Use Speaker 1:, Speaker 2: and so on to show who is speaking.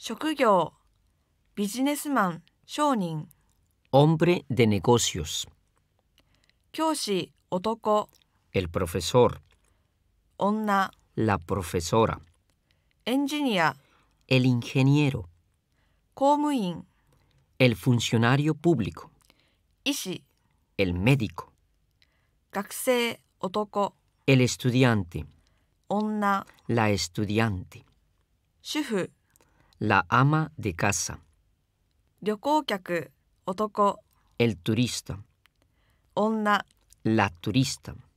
Speaker 1: 職業ビジネスマン商人
Speaker 2: hombre de negocios
Speaker 1: 教師男
Speaker 2: el profesor 女 la profesora
Speaker 1: エンジニア
Speaker 2: el ingeniero
Speaker 1: 公務員
Speaker 2: el funcionario público 医師 el médico
Speaker 1: 学生男
Speaker 2: el estudiante 女 la estudiante la ama de casa. El turista. La turista.